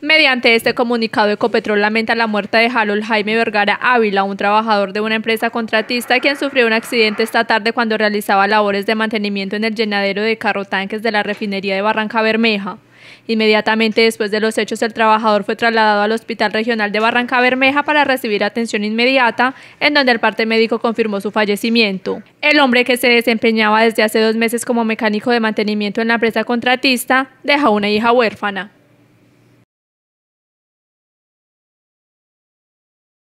Mediante este comunicado, Ecopetrol lamenta la muerte de Jalol Jaime Vergara Ávila, un trabajador de una empresa contratista quien sufrió un accidente esta tarde cuando realizaba labores de mantenimiento en el llenadero de carro tanques de la refinería de Barranca Bermeja. Inmediatamente después de los hechos, el trabajador fue trasladado al Hospital Regional de Barranca Bermeja para recibir atención inmediata, en donde el parte médico confirmó su fallecimiento. El hombre que se desempeñaba desde hace dos meses como mecánico de mantenimiento en la empresa contratista deja una hija huérfana.